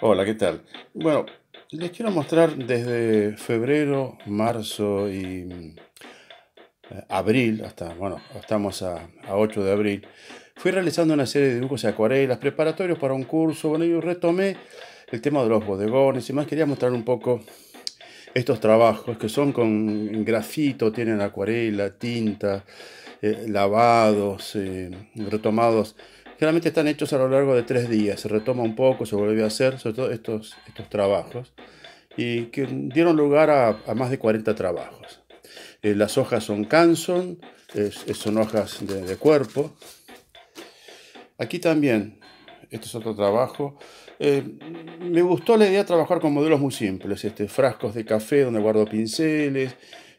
Hola, ¿qué tal? Bueno, les quiero mostrar desde febrero, marzo y eh, abril, hasta, bueno, estamos a, 8 de abril, fui realizando una serie de dibujos y acuarelas preparatorios para un curso, bueno, yo retomé el tema de los bodegones y más quería mostrar un poco estos trabajos que son con grafito, tienen acuarela, tinta, eh, lavados, eh, retomados Generalmente están hechos a lo largo de tres días, se retoma un poco, se vuelve a hacer, sobre todo estos, estos trabajos, y que dieron lugar a, más de 40 trabajos. Eh, las hojas son canson, son hojas de, cuerpo. Aquí también, este es otro trabajo. Eh, me gustó la idea de trabajar con modelos muy simples, este, frascos de café donde guardo pinceles,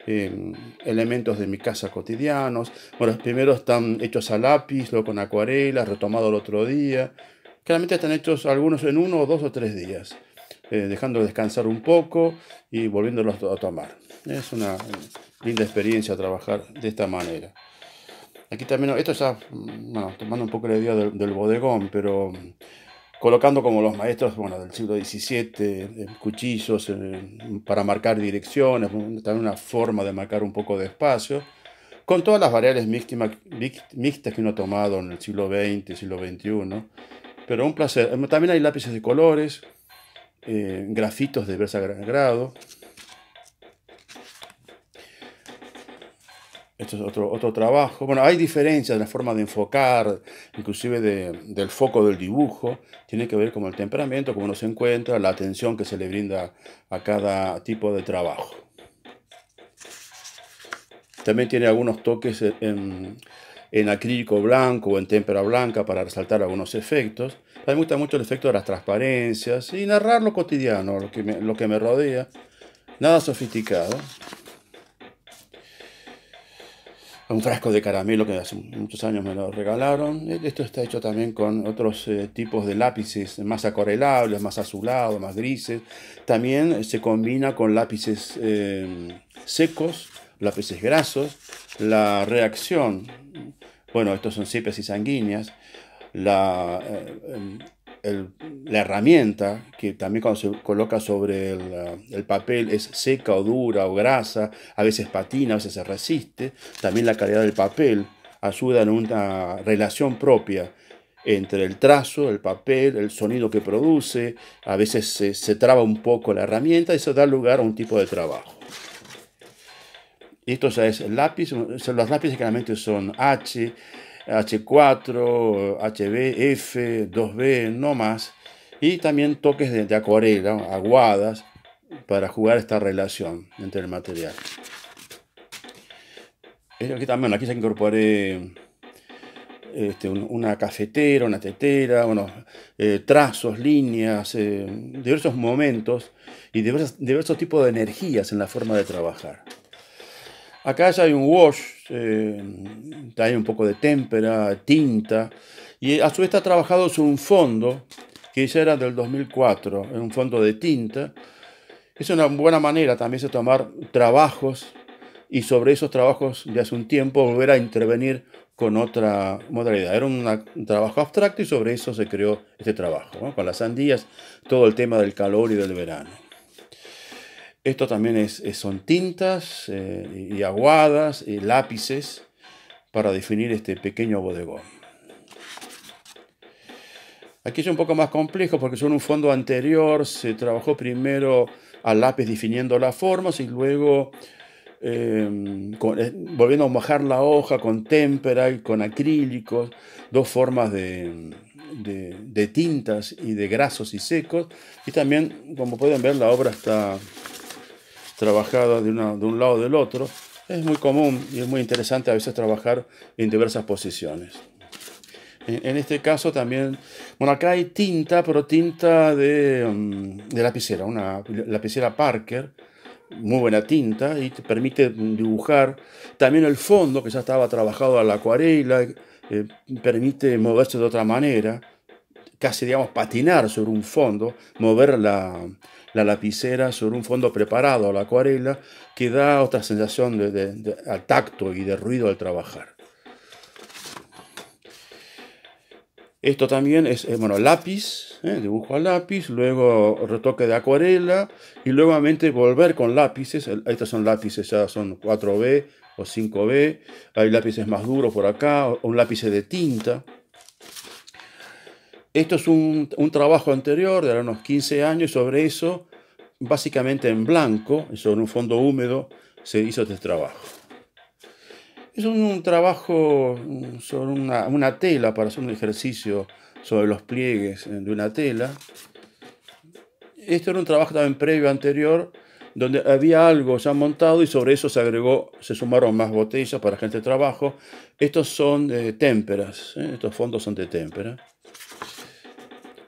Em, elementos de mi casa cotidianos. Bueno, primero están hechos a lápiz, luego con acuarela, retomado el otro día. Claramente están hechos algunos en uno, dos o tres días, eh, dejando descansar un poco y volviéndolos a tomar. Es una linda experiencia trabajar de esta manera. Aquí también, esto está mm, bueno, tomando un poco la idea del bodegón, pero mm, colocando como los maestros bueno, del siglo XVII, cuchillos para marcar direcciones, también una forma de marcar un poco de espacio, con todas las variables mixtas que uno ha tomado en el siglo XX, siglo XXI, pero un placer. También hay lápices de colores, eh, grafitos de diversa grado. Esto es otro, otro trabajo. Bueno, hay diferencias en la forma de enfocar, inclusive del foco del dibujo. Tiene que ver con el temperamento, cómo uno se encuentra, la atención que se le brinda a cada tipo de trabajo. También tiene algunos toques en, acrílico blanco o en témpera blanca para resaltar algunos efectos. A mí me gusta mucho el efecto de las transparencias y narrar lo cotidiano, lo que lo que me rodea. Nada sofisticado un frasco de caramelo que hace muchos años me lo regalaron. Esto está hecho también con otros eh, tipos de lápices más acorrelables, más azulados, más grises. También se combina con lápices em, secos, lápices grasos. La reacción, bueno, estos son cipes y sanguíneas. La, eh, em, la herramienta, que también cuando se coloca sobre el, papel es seca o dura o grasa, a veces patina, a veces se resiste, también la calidad del papel ayuda en una relación propia entre el trazo, el papel, el sonido que produce, a veces se, se traba un poco la herramienta y eso da lugar a un tipo de trabajo. Esto ya es el lápiz, los lápices generalmente son H, H4, HB, F, 2B, no más. Y también toques de, acuarela, aguadas, para jugar esta relación entre el material. Aquí también, aquí se incorporé este, una cafetera, una tetera, eh, trazos, líneas, eh, diversos momentos y diversos tipos de energías en la forma de trabajar. Acá ya hay un wash, eh, hay un poco de témpera, tinta, y a su vez está trabajado sobre un fondo que ya era del 2004, en un fondo de tinta. Es una buena manera también de tomar trabajos y sobre esos trabajos de hace un tiempo volver a intervenir con otra modalidad. Era un trabajo abstracto y sobre eso se creó este trabajo, con las sandías, todo el tema del calor y del verano. Esto también es, eh, son tintas eh, y aguadas, y lápices para definir este pequeño bodegón. Aquí es un poco más complejo porque son un fondo anterior, se trabajó primero al lápiz definiendo las formas y luego em, eh, volviendo a mojar la hoja con témpera y con acrílicos, dos formas de tintas y de grasos y secos. Y también, como pueden ver, la obra está trabajada de, de un lado o del otro. Es muy común y es muy interesante a veces trabajar en diversas posiciones. En, este caso también, bueno, acá hay tinta, pero tinta de, mm, de lapicera, una lapicera Parker, muy buena tinta y te permite dibujar. También el fondo, que ya estaba trabajado a la acuarela, eh, permite moverse de otra manera, casi digamos patinar sobre un fondo, mover la, la lapicera sobre un fondo preparado a la acuarela que da otra sensación de, al tacto y de ruido al trabajar. Esto también es, eh, bueno, lápiz, eh, dibujo a lápiz, luego retoque de acuarela y luego volver con lápices. Estos son lápices, ya son 4B o 5B. Hay lápices más duros por acá, un lápiz de tinta. Esto es un, un trabajo anterior de unos 15 años sobre eso, básicamente en blanco, sobre un fondo húmedo, se hizo este trabajo. Es un, trabajo sobre una, tela para hacer un ejercicio sobre los pliegues eh, de una tela. Esto era un trabajo también previo anterior, donde había algo ya montado y sobre eso se agregó, se sumaron más botellas para gente de trabajo. Estos son de témperas, eh, estos fondos son de témpera.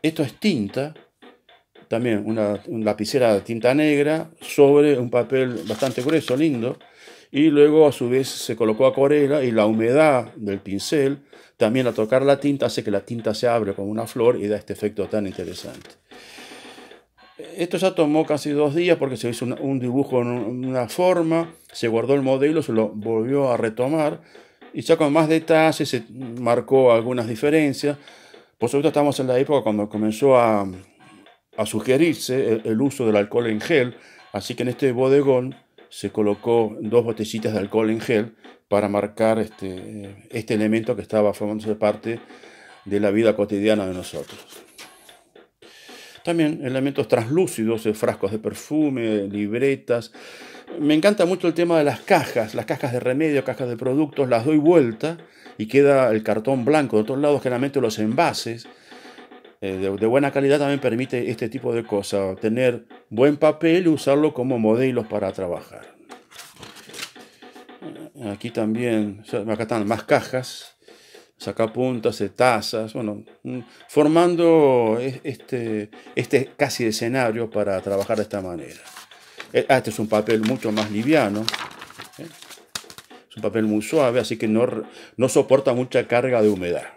Esto es tinta, también una, lapicera de tinta negra sobre un papel bastante grueso, lindo. Y luego a su vez se colocó acuarela y la humedad del pincel, también al tocar la tinta, hace que la tinta se abre como una flor y da este efecto tan interesante. Esto ya tomó casi dos días porque se hizo un, dibujo en una forma, se guardó el modelo, se lo volvió a retomar y ya con más detalles se marcó algunas diferencias. Por supuesto, estamos en la época cuando comenzó a, sugerirse el, uso del alcohol en gel, así que en este bodegón se colocó dos botellitas de alcohol en gel para marcar este, este elemento que estaba formándose parte de la vida cotidiana de nosotros. También elementos translúcidos, eh, frascos de perfume, libretas. Me encanta mucho el tema de las cajas, las cajas de remedio, cajas de productos, las doy vuelta y queda el cartón blanco. De otros lados, generalmente los envases eh, de, buena calidad también permite este tipo de cosas, tener buen papel y usarlo como modelos para trabajar. Aquí también, acá están más cajas sacapuntas, de tazas, bueno, mm, formando este, este casi escenario para trabajar de esta manera. Eh, ah, este es un papel mucho más liviano, ¿eh? es un papel muy suave, así que no, soporta mucha carga de humedad.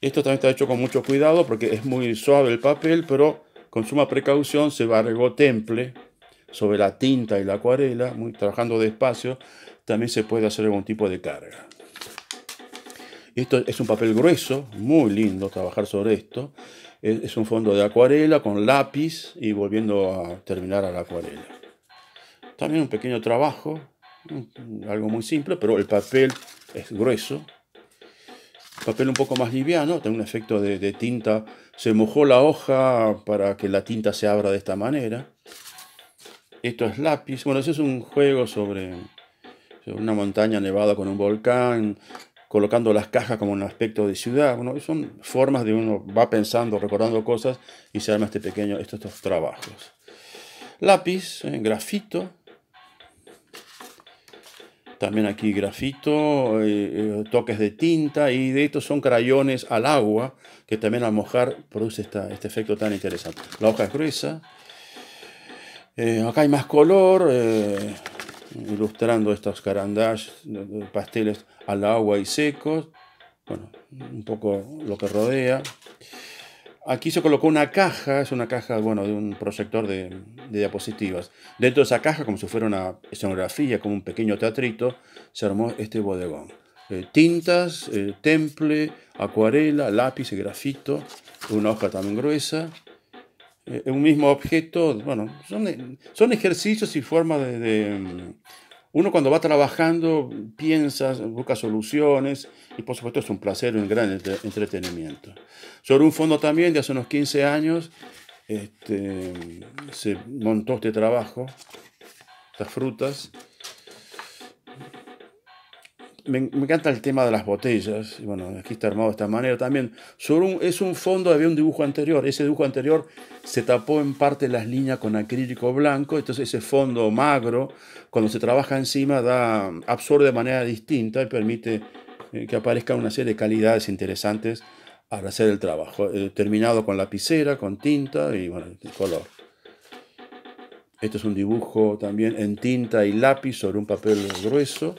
Esto también está hecho con mucho cuidado porque es muy suave el papel, pero con suma precaución se barregó temple sobre la tinta y la acuarela, muy, trabajando despacio, también se puede hacer algún tipo de carga. Esto es un papel grueso, muy lindo trabajar sobre esto. Es, un fondo de acuarela con lápiz y volviendo a terminar a la acuarela. También un pequeño trabajo, algo muy simple, pero el papel es grueso. Papel un poco más liviano, tiene un efecto de, tinta. Se mojó la hoja para que la tinta se abra de esta manera. Esto es lápiz. Bueno, eso es un juego sobre una montaña nevada con un volcán, colocando las cajas como un aspecto de ciudad. son formas de uno va pensando, recordando cosas y se arma este pequeño, estos, estos trabajos. Lápiz, eh, grafito. También aquí grafito, eh, eh, toques de tinta y de estos son crayones al agua que también al mojar produce este efecto tan interesante. La hoja es gruesa. acá hay más color ilustrando estos carandajes, pasteles al agua y secos, bueno, un poco lo que rodea. Aquí se colocó una caja, es una caja, bueno, de un proyector de, diapositivas. Dentro de esa caja, como si fuera una escenografía, como un pequeño teatrito, se armó este bodegón. Eh, tintas, eh, temple, acuarela, lápiz y grafito, una hoja también gruesa, eh, un mismo objeto. Bueno, son, eh, son ejercicios y formas de, mm, Uno cuando va trabajando piensa, busca soluciones y por supuesto es un placer, un gran entretenimiento. Sobre un fondo también de hace unos 15 años este, se montó este trabajo, estas frutas me, encanta el tema de las botellas. Bueno, aquí está armado de esta manera también. Sobre un, es un fondo, había un dibujo anterior. Ese dibujo anterior se tapó en parte las líneas con acrílico blanco. Entonces ese fondo magro, cuando se trabaja encima, da, absorbe de manera distinta y permite eh, que aparezcan una serie de calidades interesantes al hacer el trabajo. Eh, terminado con lapicera, con tinta y bueno, el color. Este es un dibujo también en tinta y lápiz sobre un papel grueso.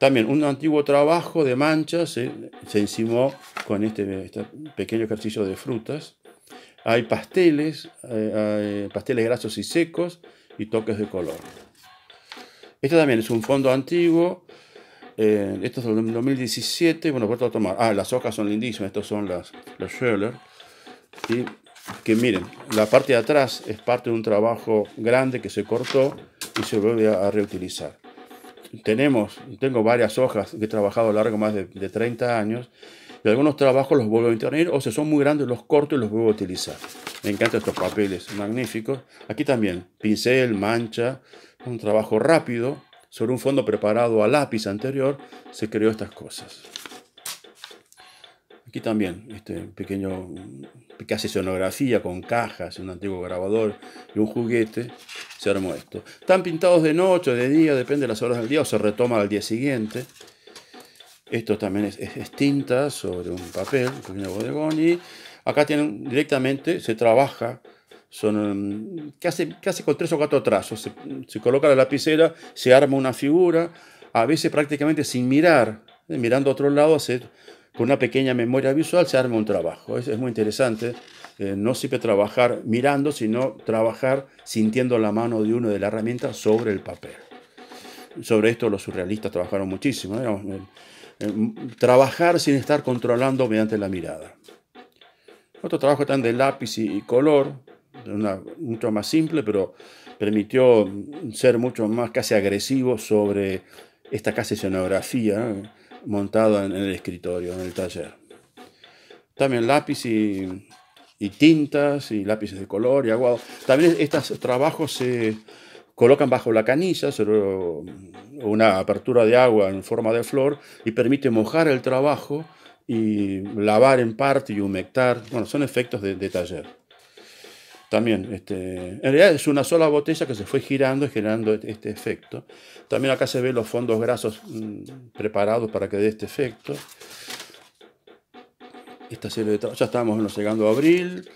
También un antiguo trabajo de manchas se, encimó con este, este, pequeño ejercicio de frutas. Hay pasteles, eh, pasteles grasos y secos y toques de color. Este también es un fondo antiguo. Eh, esto es del 2017. Bueno, por tomar. Ah, las hojas son lindísimas. Estos son las, los Schöller. Que miren, la parte de atrás es parte de un trabajo grande que se cortó y se vuelve a reutilizar tenemos, tengo varias hojas que he trabajado a lo largo más de, de 30 años, y algunos trabajos los vuelvo a intervenir, o si son muy grandes los corto y los vuelvo a utilizar. Me encantan estos papeles magníficos. Aquí también, pincel, mancha, un trabajo rápido, sobre un fondo preparado a lápiz anterior, se creó estas cosas. Aquí también, este pequeño, casi sonografía con cajas, un antiguo grabador y un juguete, se armó esto. Están pintados de noche, o de día, depende de las horas del día, o se retoma al día siguiente. Esto también es, tinta sobre un papel, un pequeño bodegón, y acá tienen directamente, se trabaja, son em, casi, casi con tres o cuatro trazos, se, se coloca la lapicera, se arma una figura, a veces prácticamente sin mirar, eh, mirando a otro lado, se con una pequeña memoria visual se arma un trabajo. Es, es muy interesante, eh, no siempre trabajar mirando, sino trabajar sintiendo la mano de uno de la herramienta sobre el papel. Sobre esto los surrealistas trabajaron muchísimo. trabajar sin estar controlando mediante la mirada. Otro trabajo tan de lápiz y, color, una, mucho más simple, pero permitió ser mucho más casi agresivo sobre esta casi escenografía montado en el escritorio, en el taller. También lápiz y, tintas y lápices de color y aguado. También estos trabajos se colocan bajo la canilla, sobre una apertura de agua en forma de flor y permite mojar el trabajo y lavar en parte y humectar. Bueno, son efectos de taller. También, este, en realidad es una sola botella que se fue girando y generando este, este efecto. También acá se ven los fondos grasos mm, preparados para que dé este efecto. ya estamos llegando a abril.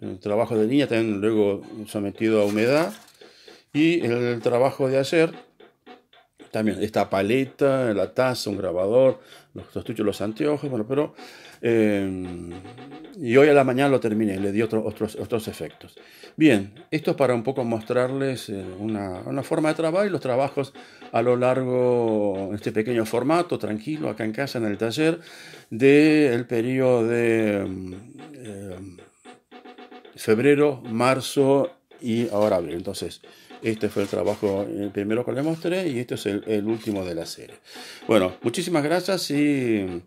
El trabajo de línea también luego sometido a humedad. Y el trabajo de ayer también esta paleta, la taza, un grabador, los estuches, los anteojos, bueno, pero... Eh, y hoy a la mañana lo terminé, le di otros, otros efectos. Bien, esto es para un poco mostrarles eh, una, forma de trabajo y los trabajos a lo largo, en este pequeño formato, tranquilo, acá en casa, en el taller, del periodo de eh, febrero, marzo y ahora abril. Entonces, este fue el trabajo el eh, primero que le mostré y este es el, último de la serie. Bueno, muchísimas gracias y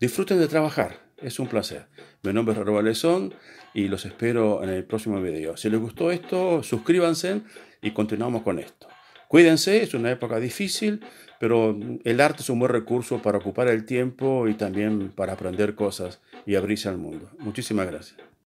disfruten de trabajar. Es un placer. Mi nombre es Raúl y los espero en el próximo video. Si les gustó esto, suscríbanse y continuamos con esto. Cuídense, es una época difícil, pero el arte es un buen recurso para ocupar el tiempo y también para aprender cosas y abrirse al mundo. Muchísimas gracias.